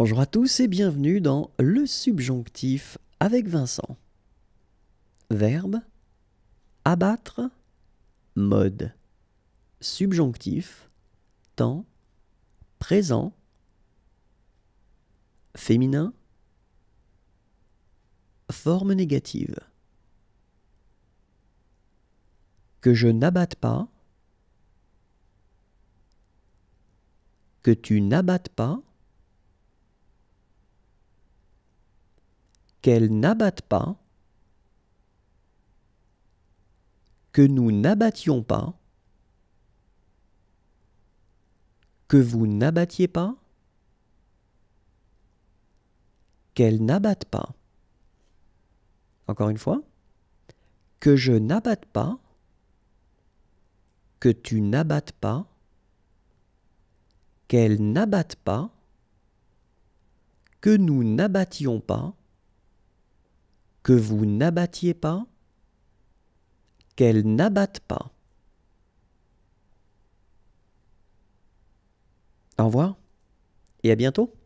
Bonjour à tous et bienvenue dans Le subjonctif avec Vincent. Verbe abattre, mode, subjonctif, temps, présent, féminin, forme négative. Que je n'abatte pas, que tu n'abattes pas, qu'elle n'abatte pas, que nous n'abattions pas, que vous n'abattiez pas, qu'elle n'abatte pas. Encore une fois, que je n'abatte pas, que tu n'abattes pas, qu'elle n'abatte pas, que nous n'abattions pas, que vous n'abattiez pas, qu'elle n'abatte pas. Au revoir et à bientôt.